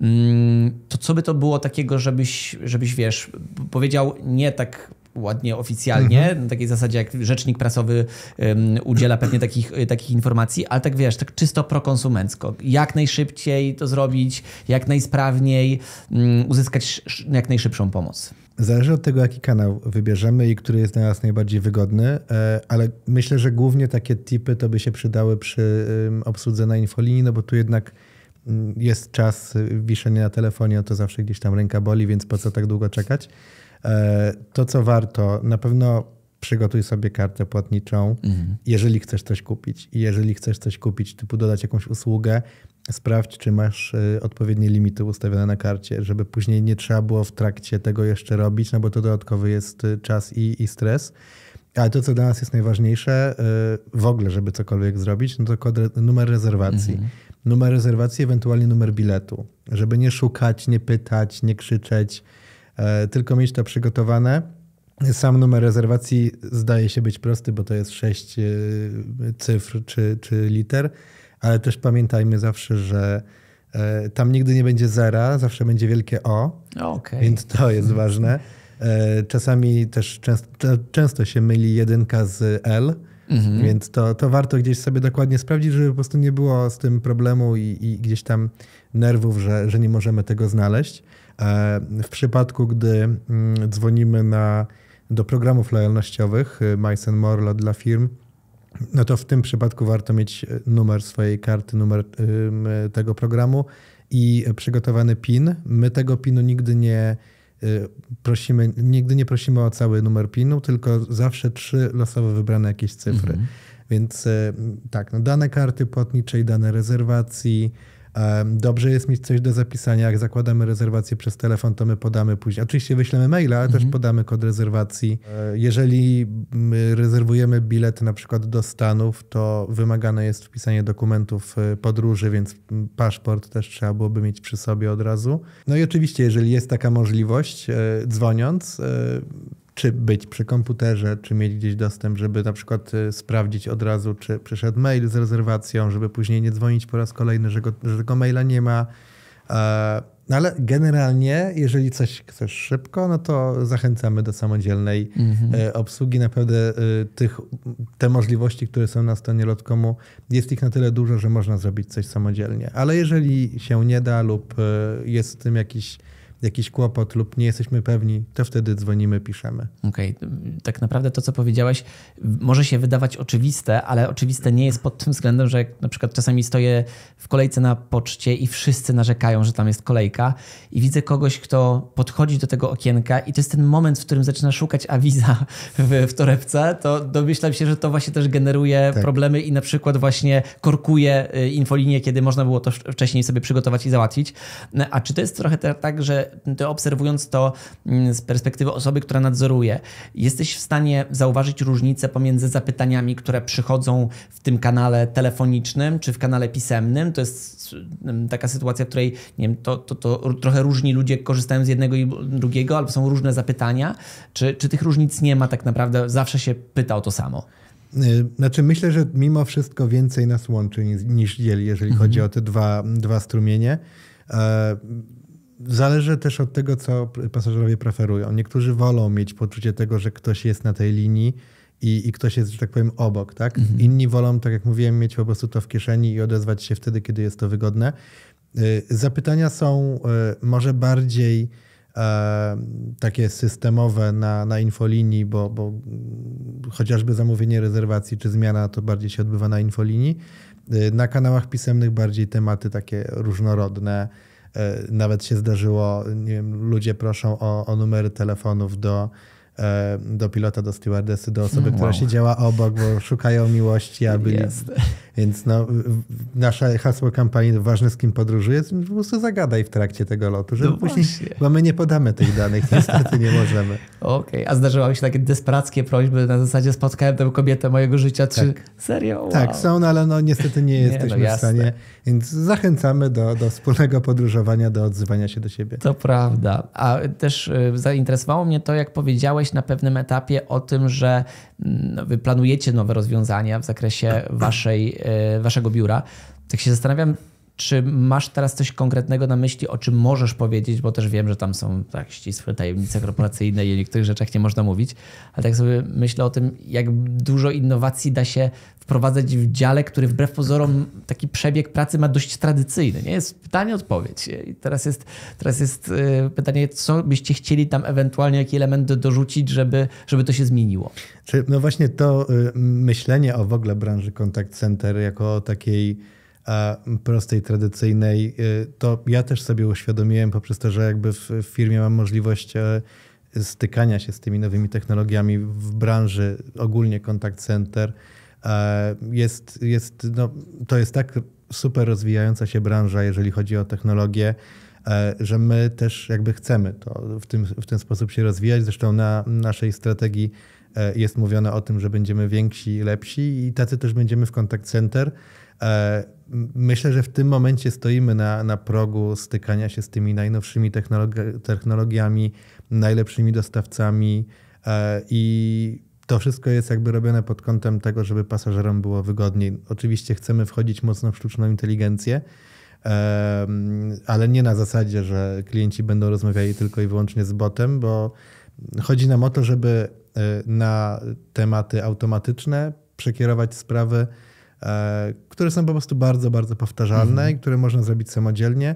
mm, to co by to było takiego, żebyś, żebyś wiesz, powiedział nie tak ładnie oficjalnie, mhm. na takiej zasadzie jak rzecznik prasowy um, udziela pewnie takich, e, takich informacji, ale tak wiesz, tak czysto prokonsumencko. Jak najszybciej to zrobić, jak najsprawniej um, uzyskać jak najszybszą pomoc. Zależy od tego, jaki kanał wybierzemy i który jest dla nas najbardziej wygodny, e, ale myślę, że głównie takie tipy to by się przydały przy obsłudze na infolinii, no bo tu jednak mm, jest czas e, wiszenia na telefonie, a to zawsze gdzieś tam ręka boli, więc po co tak długo czekać? E, to, co warto, na pewno przygotuj sobie kartę płatniczą, mhm. jeżeli chcesz coś kupić. I jeżeli chcesz coś kupić, typu dodać jakąś usługę, sprawdź, czy masz e, odpowiednie limity ustawione na karcie, żeby później nie trzeba było w trakcie tego jeszcze robić, no bo to dodatkowy jest e, czas i, i stres. Ale to, co dla nas jest najważniejsze w ogóle, żeby cokolwiek zrobić, no to kod, numer rezerwacji. Mhm. Numer rezerwacji, ewentualnie numer biletu. Żeby nie szukać, nie pytać, nie krzyczeć, E, tylko mieć to przygotowane. Sam numer rezerwacji zdaje się być prosty, bo to jest 6 e, cyfr czy, czy liter, ale też pamiętajmy zawsze, że e, tam nigdy nie będzie zera, zawsze będzie wielkie O, okay. więc to jest ważne. Czasami też często, często się myli jedynka z L, mhm. więc to, to warto gdzieś sobie dokładnie sprawdzić, żeby po prostu nie było z tym problemu i, i gdzieś tam nerwów, że, że nie możemy tego znaleźć. E, w przypadku, gdy mm, dzwonimy na, do programów lojalnościowych y, Mice Morlo dla firm, no to w tym przypadku warto mieć e, numer swojej karty, numer e, tego programu i przygotowany PIN. My tego PIN-u nigdy nie y, prosimy, nigdy nie prosimy o cały numer PIN-u, tylko zawsze trzy losowo wybrane jakieś cyfry. Mhm. Więc tak, no dane karty płatniczej, dane rezerwacji, Dobrze jest mieć coś do zapisania. Jak zakładamy rezerwację przez telefon, to my podamy później. Oczywiście wyślemy maila, ale mhm. też podamy kod rezerwacji. E, jeżeli rezerwujemy bilet na przykład do Stanów, to wymagane jest wpisanie dokumentów e, podróży, więc paszport też trzeba byłoby mieć przy sobie od razu. No i oczywiście, jeżeli jest taka możliwość, e, dzwoniąc, czy być przy komputerze, czy mieć gdzieś dostęp, żeby na przykład y, sprawdzić od razu, czy przyszedł mail z rezerwacją, żeby później nie dzwonić po raz kolejny, że, go, że tego maila nie ma. E, no ale generalnie, jeżeli coś chcesz szybko, no to zachęcamy do samodzielnej mhm. E, obsługi. Naprawdę e, tych, te możliwości, które są na stronie Lotkomu, jest ich na tyle dużo, że można zrobić coś samodzielnie. Ale jeżeli się nie da lub jest w tym jakiś jakiś kłopot lub nie jesteśmy pewni, to wtedy dzwonimy, piszemy. Okej, okay. tak naprawdę to, co powiedziałeś, może się wydawać oczywiste, ale oczywiste nie jest pod tym względem, że na przykład czasami stoję w kolejce na poczcie i wszyscy narzekają, że tam jest kolejka i widzę kogoś, kto podchodzi do tego okienka i to jest ten moment, w którym zaczyna szukać awiza w, w torebce, to domyślam się, że to właśnie też generuje tak. problemy i na przykład właśnie korkuje y, infolinię, kiedy można było to wcześniej sobie przygotować i załatwić. No, a czy to jest trochę tak, że ty obserwując to mm, z perspektywy osoby, która nadzoruje, jesteś w stanie zauważyć różnicę pomiędzy zapytaniami, które przychodzą w tym kanale telefonicznym czy w kanale pisemnym. To jest mm, taka sytuacja, w której nie wiem, to, to, to trochę różni ludzie korzystają z jednego i drugiego, albo są różne zapytania. Czy, czy tych różnic nie ma tak naprawdę? Zawsze się pyta o to samo. Y, znaczy, myślę, że mimo wszystko więcej nas łączy niż dzieli, jeżeli mhm. chodzi o te dwa, dwa strumienie. E, Zależy też od tego, co pasażerowie preferują. Niektórzy wolą mieć poczucie tego, że ktoś jest na tej linii i, i ktoś jest, że tak powiem, obok. Tak? Mhm. Inni wolą, tak jak mówiłem, mieć po prostu to w kieszeni i odezwać się wtedy, kiedy jest to wygodne. Y, zapytania są y, może bardziej e, takie systemowe na, na infolinii, bo, bo chociażby zamówienie rezerwacji czy zmiana to bardziej się odbywa na infolinii. Y, na kanałach pisemnych bardziej tematy takie różnorodne E, nawet się zdarzyło, nie wiem, ludzie proszą o, o numery telefonów do E, do pilota, do stewardessy, do osoby, wow. która siedziała obok, bo szukają miłości, aby... Jest. Więc no, nasze hasło kampanii ważne z kim podróżujesz, po prostu zagadaj w trakcie tego lotu, żeby no później, bo my nie podamy tych danych, niestety nie możemy. Okej, okay. a zdarzyły mi się takie desperackie prośby, na zasadzie spotkałem tę kobietę mojego życia, tak. czy serio? Wow. Tak, są, no ale no niestety nie, nie no jesteśmy no, w stanie, więc zachęcamy do, do wspólnego podróżowania, do odzywania się do siebie. To prawda, a też y, zainteresowało mnie to, jak powiedziałeś, wspomniałeś na pewnym etapie o tym, że mm, wy planujecie nowe rozwiązania w zakresie waszej, e, waszego biura. Tak się zastanawiam, czy masz teraz coś konkretnego na myśli, o czym możesz powiedzieć, bo też wiem, że tam są tak ścisłe tajemnice korporacyjne i o niektórych rzeczach nie można mówić, ale tak sobie myślę o tym, jak dużo innowacji da się wprowadzać w dziale, który wbrew pozorom taki przebieg pracy ma dość tradycyjny. Nie jest pytanie, odpowiedź. I teraz jest, teraz jest y, pytanie, co byście chcieli tam ewentualnie, jaki element dorzucić, żeby, żeby to się zmieniło. Czy, no właśnie to y, myślenie o w ogóle branży contact center jako takiej prostej, tradycyjnej, y, to ja też sobie uświadomiłem poprzez to, że jakby w firmie mam możliwość e, stykania się z tymi nowymi technologiami w branży, ogólnie contact center. E, jest, jest, no, to jest tak super rozwijająca się branża, jeżeli chodzi o technologię, e, że my też jakby chcemy to w tym w ten sposób się rozwijać. Zresztą na naszej strategii jest mówione o tym, że będziemy więksi, lepsi i tacy też będziemy w contact center. E, myślę, że w tym momencie stoimy na, na progu stykania się z tymi najnowszymi technologi- technologiami, najlepszymi dostawcami e, i to wszystko jest jakby robione pod kątem tego, żeby pasażerom było wygodniej. Oczywiście chcemy wchodzić mocno w sztuczną inteligencję, ale nie na zasadzie, że klienci będą rozmawiali tylko i wyłącznie z botem, bo chodzi nam o to, żeby e, na tematy automatyczne przekierować sprawy E, które są po prostu bardzo, bardzo powtarzalne mhm. i które można zrobić samodzielnie.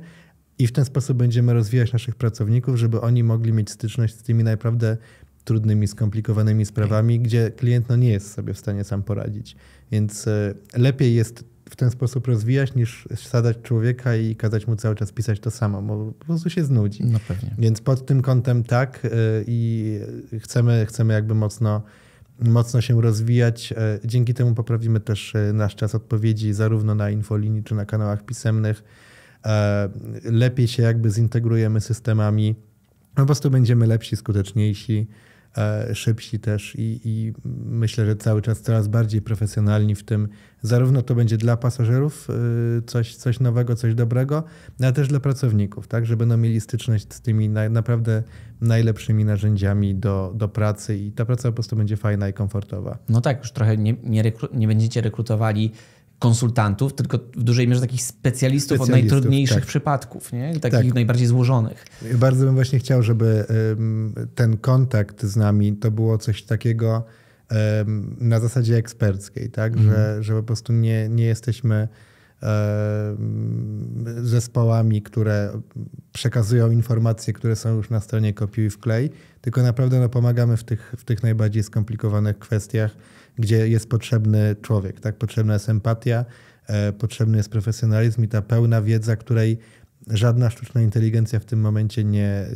I w ten sposób będziemy rozwijać naszych pracowników, żeby oni mogli mieć styczność z tymi naprawdę trudnymi, skomplikowanymi sprawami, tak. gdzie klient no, nie jest sobie w stanie sam poradzić. Więc e, lepiej jest w ten sposób rozwijać, niż sadać człowieka i kazać mu cały czas pisać to samo, bo po prostu się znudzi. No pewnie. Więc pod tym kątem tak e, i chcemy, chcemy jakby mocno mocno się rozwijać. E, dzięki temu poprawimy też e, nasz czas odpowiedzi zarówno na infolinii, czy na kanałach pisemnych. E, lepiej się jakby zintegrujemy systemami. Po prostu będziemy lepsi, skuteczniejsi E, szybsi też i, i, myślę, że cały czas coraz bardziej profesjonalni w tym. Zarówno to będzie dla pasażerów e, coś, coś nowego, coś dobrego, no, ale też dla pracowników, tak, że będą no, mieli styczność z tymi na, naprawdę najlepszymi narzędziami do, do pracy i ta praca po prostu będzie fajna i komfortowa. No tak, już trochę nie, nie, rekru- nie będziecie rekrutowali konsultantów, tylko w dużej mierze takich specjalistów, specjalistów od najtrudniejszych tak. przypadków, nie? takich tak. najbardziej złożonych. Bardzo bym właśnie chciał, żeby ten kontakt z nami to było coś takiego na zasadzie eksperckiej, tak? Mhm. Że, że po prostu nie, nie jesteśmy zespołami, które przekazują informacje, które są już na stronie kopiuj wklej tylko naprawdę no, pomagamy w tych, w tych najbardziej skomplikowanych kwestiach gdzie jest potrzebny człowiek, tak? Potrzebna jest empatia, e, potrzebny jest profesjonalizm i ta pełna wiedza, której żadna sztuczna inteligencja w tym momencie nie, e,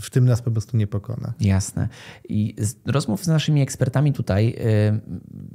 w tym nas po prostu nie pokona. Jasne. I z rozmów z naszymi ekspertami tutaj e,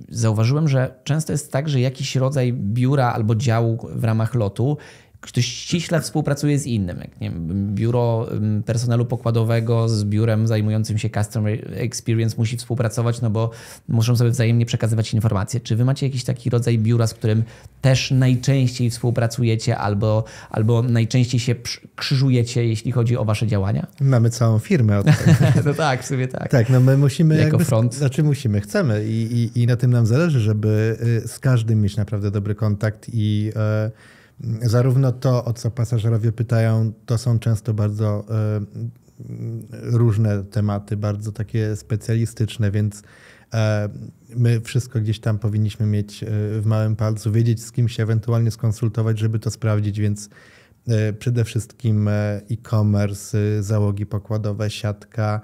zauważyłem, że często jest tak, że jakiś rodzaj biura albo działu w ramach lotu ktoś ściśle współpracuje z innym, jak nie wiem, biuro personelu pokładowego z biurem zajmującym się customer experience musi współpracować, no bo muszą sobie wzajemnie przekazywać informacje. Czy wy macie jakiś taki rodzaj biura, z którym też najczęściej współpracujecie albo, albo najczęściej się krzyżujecie, jeśli chodzi o wasze działania? Mamy całą firmę od tego. no tak, w sumie tak. Tak, no my musimy jako jakby, front. Znaczy musimy, chcemy i, i, i na tym nam zależy, żeby y, z każdym mieć naprawdę dobry kontakt i yy zarówno to, o co pasażerowie pytają, to są często bardzo e, różne tematy, bardzo takie specjalistyczne, więc e, my wszystko gdzieś tam powinniśmy mieć e, w małym palcu, wiedzieć z kim się ewentualnie skonsultować, żeby to sprawdzić, więc przede wszystkim e-commerce, załogi pokładowe, siatka,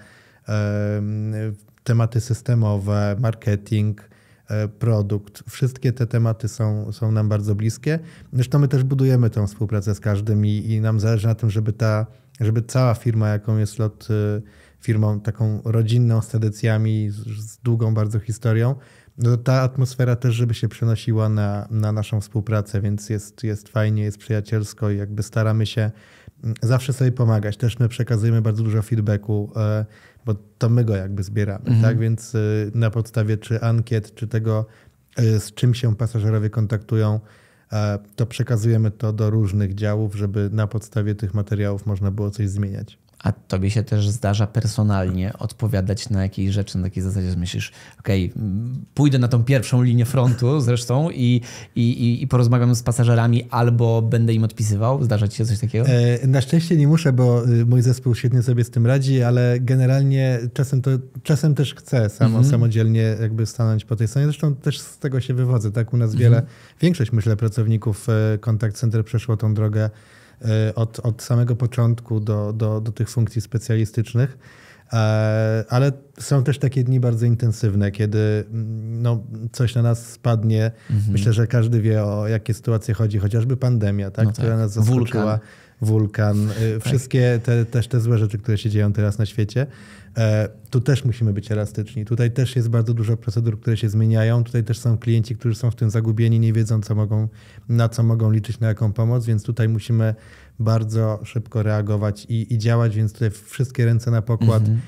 tematy systemowe, marketing, E, produkt. Wszystkie te tematy są, są nam bardzo bliskie. Zresztą my też budujemy tę współpracę z każdym i, i nam zależy na tym, żeby ta, żeby cała firma, jaką jest lot, e, firmą taką rodzinną z tradycjami, z, z długą bardzo historią, no, ta atmosfera też, żeby się przenosiła na, na naszą współpracę, więc jest, jest fajnie, jest przyjacielsko i jakby staramy się mm, zawsze sobie pomagać. Też my przekazujemy bardzo dużo feedbacku, e, bo to my go jakby zbieramy, mhm. tak? Więc e, na podstawie czy ankiet, czy tego, e, z czym się pasażerowie kontaktują, to przekazujemy to do różnych działów, żeby na podstawie tych materiałów można było coś zmieniać. A tobie się też zdarza personalnie odpowiadać na jakieś rzeczy na takiej zasadzie, że myślisz, okej, okay, pójdę na tą pierwszą linię frontu zresztą i, i, i porozmawiam z pasażerami albo będę im odpisywał? Zdarza ci się coś takiego? E, na szczęście nie muszę, bo y, mój zespół świetnie sobie z tym radzi, ale generalnie czasem, to, czasem też chcę sam, mhm. samodzielnie jakby stanąć po tej stronie. Zresztą też z tego się wywodzę, tak? U nas wiele, mhm. większość myślę pracowników e, kontakt center przeszło tą drogę E, od, od samego początku do, do, do tych funkcji specjalistycznych. E, ale są też takie dni bardzo intensywne, kiedy mm, no, coś na nas spadnie. Mhm. Myślę, że każdy wie o jakie sytuacje chodzi, chociażby pandemia, tak, no która tak. nas zaskoczyła. Wulkan. Wulkan. Y, tak. Wszystkie te, też te złe rzeczy, które się dzieją teraz na świecie. E, tu też musimy być elastyczni. Tutaj też jest bardzo dużo procedur, które się zmieniają. Tutaj też są klienci, którzy są w tym zagubieni, nie wiedzą, co mogą, na co mogą liczyć, na jaką pomoc, więc tutaj musimy bardzo szybko reagować i, i działać, więc tutaj wszystkie ręce na pokład, mhm.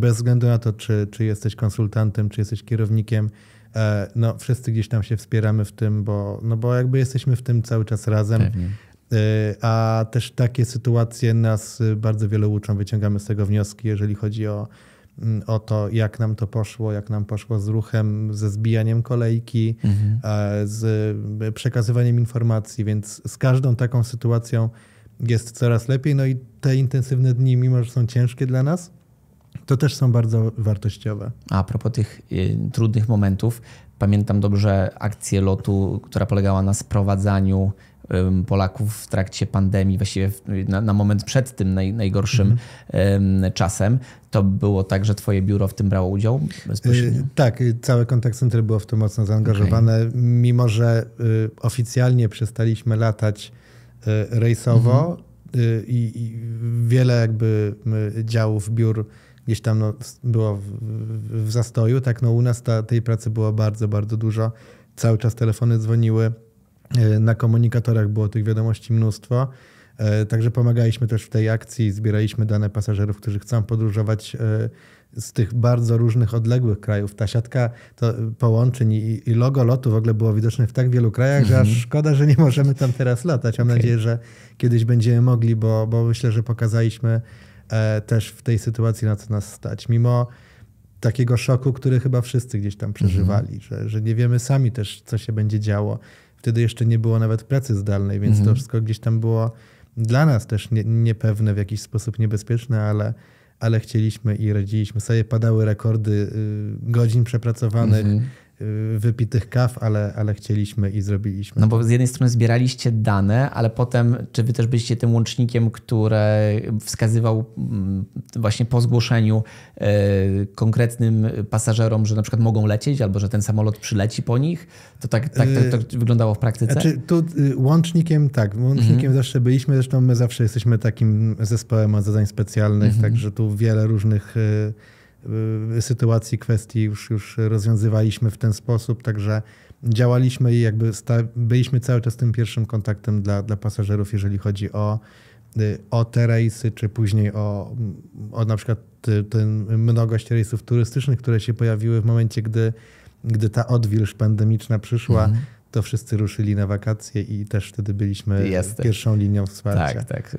bez względu na to, czy, czy jesteś konsultantem, czy jesteś kierownikiem e, no, wszyscy gdzieś tam się wspieramy w tym, bo, no, bo jakby jesteśmy w tym cały czas razem. Pewnie. Y, a też takie sytuacje nas bardzo wiele uczą, wyciągamy z tego wnioski, jeżeli chodzi o, mm, o to, jak nam to poszło, jak nam poszło z ruchem, ze zbijaniem kolejki, mhm. z y, przekazywaniem informacji, więc z każdą taką sytuacją jest coraz lepiej. No i te intensywne dni, mimo że są ciężkie dla nas, to też są bardzo wartościowe. A propos tych y, trudnych momentów, pamiętam dobrze akcję lotu, która polegała na sprowadzaniu Polaków w trakcie pandemii, właściwie na, na moment przed tym naj, najgorszym mhm. czasem. To było tak, że twoje biuro w tym brało udział bezpośrednio? Y, tak, y, całe Kontakt Center było w to mocno zaangażowane, okay. mimo że y, oficjalnie przestaliśmy latać rejsowo mhm. i, i wiele jakby działów, biur gdzieś tam no, było w, w, zastoju, tak no u nas ta, tej pracy było bardzo, bardzo dużo. Cały czas telefony dzwoniły, E, na komunikatorach było tych wiadomości mnóstwo. E, także pomagaliśmy też w tej akcji, zbieraliśmy dane pasażerów, którzy chcą podróżować e, z tych bardzo różnych odległych krajów. Ta siatka to połączeń i, logo lotu w ogóle było widoczne w tak wielu krajach, że aż mhm. szkoda, że nie możemy tam teraz latać. Mam okay. nadzieję, że kiedyś będziemy mogli, bo, bo myślę, że pokazaliśmy też w tej sytuacji, na co nas stać. Mimo takiego szoku, który chyba wszyscy gdzieś tam mhm. przeżywali, mm -hmm. że, że nie wiemy sami też, co się będzie działo. Wtedy jeszcze nie było nawet pracy zdalnej, więc mhm. to wszystko gdzieś tam było dla nas też nie, niepewne, w jakiś sposób niebezpieczne, ale, ale chcieliśmy i radziliśmy sobie. Padały rekordy y, godzin przepracowanych. Mhm Y, wypitych kaw, ale, ale chcieliśmy i zrobiliśmy. No bo z jednej strony zbieraliście dane, ale potem, czy wy też byliście tym łącznikiem, który wskazywał mm, właśnie po zgłoszeniu y, konkretnym pasażerom, że na przykład mogą lecieć, albo że ten samolot przyleci po nich? To tak, tak to tak, tak y, wyglądało w praktyce? Znaczy, tu łącznikiem, tak, łącznikiem mhm. zawsze byliśmy, zresztą my zawsze jesteśmy takim zespołem od zadań specjalnych, mhm. także tu wiele różnych Y, sytuacji, kwestii już, już rozwiązywaliśmy w ten sposób, także działaliśmy i jakby byliśmy cały czas tym pierwszym kontaktem dla, dla pasażerów, jeżeli chodzi o, y, o te rejsy, czy później o, o na przykład ten mnogość rejsów turystycznych, które się pojawiły w momencie, gdy, gdy ta odwilż pandemiczna przyszła. Mhm to wszyscy ruszyli na wakacje i też wtedy byliśmy Jestem. pierwszą linią wsparcia. Tak, tak.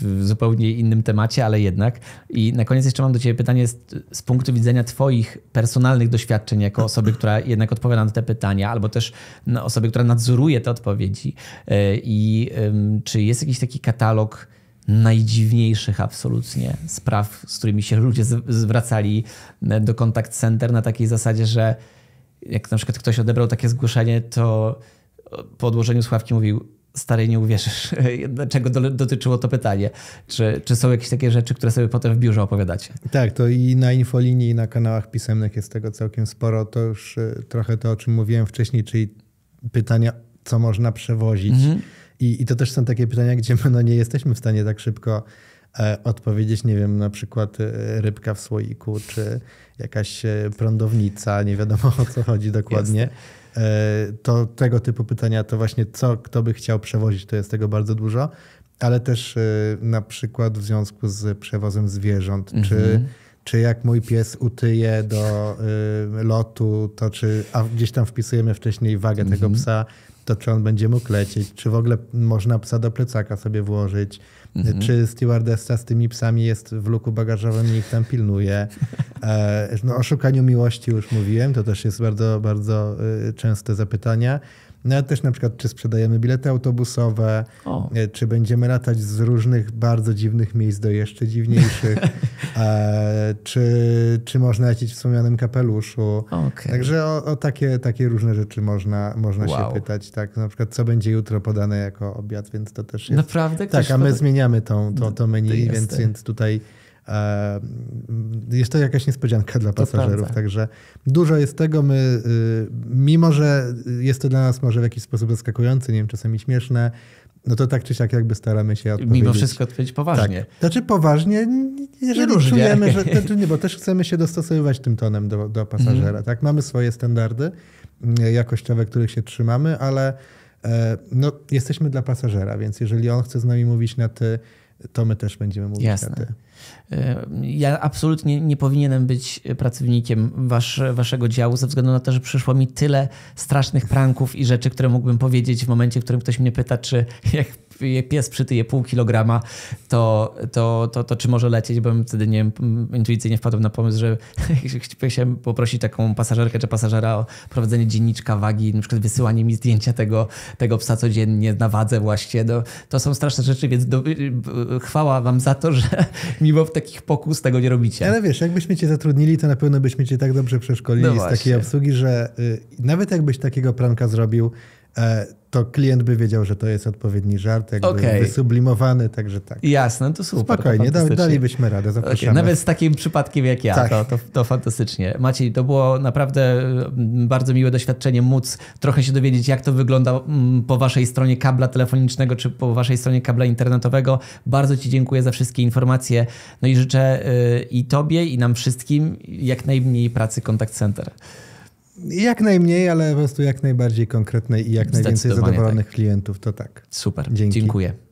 W zupełnie innym temacie, ale jednak. I na koniec jeszcze mam do Ciebie pytanie z, z punktu widzenia Twoich personalnych doświadczeń jako osoby, która jednak odpowiada na te pytania, albo też osoby, która nadzoruje te odpowiedzi. E, I czy jest jakiś taki katalog najdziwniejszych absolutnie spraw, z którymi się ludzie zwracali e, do kontakt center na takiej zasadzie, że jak na przykład ktoś odebrał takie zgłoszenie, to po odłożeniu słuchawki mówił, stary, nie uwierzysz, czego do, dotyczyło to pytanie. Czy, czy są jakieś takie rzeczy, które sobie potem w biurze opowiadacie? Tak, to i na infolinii, i na kanałach pisemnych jest tego całkiem sporo. To już y, trochę to, o czym mówiłem wcześniej, czyli pytania, co można przewozić. Mhm. I, I to też są takie pytania, gdzie my no, nie jesteśmy w stanie tak szybko E, odpowiedzieć, nie wiem, na przykład e, rybka w słoiku, czy jakaś e, prądownica, nie wiadomo o co chodzi dokładnie. Jest. To tego typu pytania, to właśnie co, kto by chciał przewozić, to jest tego bardzo dużo, ale też na przykład w związku z przewozem zwierząt, mhm. czy czy jak mój pies utyje do y, lotu, to czy a gdzieś tam wpisujemy wcześniej wagę mm -hmm. tego mhm. psa, to czy on będzie mógł lecieć, czy w ogóle można psa do plecaka sobie włożyć, Mhm. Czy stewardessa z tymi psami jest w luku bagażowym i ich tam pilnuje? E, no, o szukaniu miłości już mówiłem, to też jest bardzo, bardzo y, częste zapytania. No ale też na przykład, czy sprzedajemy bilety autobusowe, o. E, czy będziemy latać z różnych bardzo dziwnych miejsc do jeszcze dziwniejszych, e, czy, czy można lecieć w wspomnianym kapeluszu. Okay. Także o, o, takie, takie różne rzeczy można, można wow. się pytać. Tak? Na przykład, co będzie jutro podane jako obiad, więc to też jest... Naprawdę? tak, a my zmieniamy tą, tą, to menu, więc, więc tutaj jest to jakaś niespodzianka dla pasażerów, także dużo jest tego. My, y, mimo że jest to dla nas może w jakiś sposób zaskakujące, nie wiem, czasami śmieszne, no to tak czy siak jakby staramy się odpowiedzieć. Mimo wszystko odpowiedzieć poważnie. Tak. Znaczy poważnie, jeżeli Różnie. czujemy, że... Znaczy nie, bo też chcemy się dostosowywać tym tonem do, do pasażera, mm. tak? Mamy swoje standardy mm, jakościowe, których się trzymamy, ale e, no, jesteśmy dla pasażera, więc jeżeli on chce z nami mówić na ty, to my też będziemy mówić Jasne. na ty. E, ja absolutnie nie powinienem być pracownikiem wasz, waszego działu, ze względu na to, że przyszło mi tyle strasznych pranków i rzeczy, które mógłbym powiedzieć w momencie, w którym ktoś mnie pyta, czy jak pies przytyje pół kilograma, to, to, to, to czy może lecieć, bo wtedy nie wiem, intuicyjnie wpadłem na pomysł, że chciałem poprosić taką pasażerkę czy pasażera o prowadzenie dzienniczka wagi, na przykład wysyłanie mi zdjęcia tego, tego psa codziennie na wadze właśnie. No, to są straszne rzeczy, więc do, y, y, chwała wam za to, że mimo w takich pokus tego nie robicie. Ale wiesz, jakbyśmy cię zatrudnili, to na pewno byśmy cię tak dobrze przeszkolili no z takiej obsługi, że y, nawet jakbyś takiego pranka zrobił, e, to klient by wiedział, że to jest odpowiedni żart, jakby okay. wysublimowany, także tak. Jasne, to super. Spokojnie, to dalibyśmy radę, zapraszamy. Okay. Nawet z takim przypadkiem jak ja, tak. to, to, to, fantastycznie. Maciej, to było naprawdę mm, bardzo miłe doświadczenie móc trochę się dowiedzieć, jak to wygląda mm, po waszej stronie kabla telefonicznego, czy po waszej stronie kabla internetowego. Bardzo ci dziękuję za wszystkie informacje, no i życzę y, i tobie, i nam wszystkim jak najmniej pracy Contact Center. Jak najmniej, ale po prostu jak najbardziej konkretnej i jak najwięcej zadowolonych tak. klientów, to tak. Super, Dzięki. dziękuję.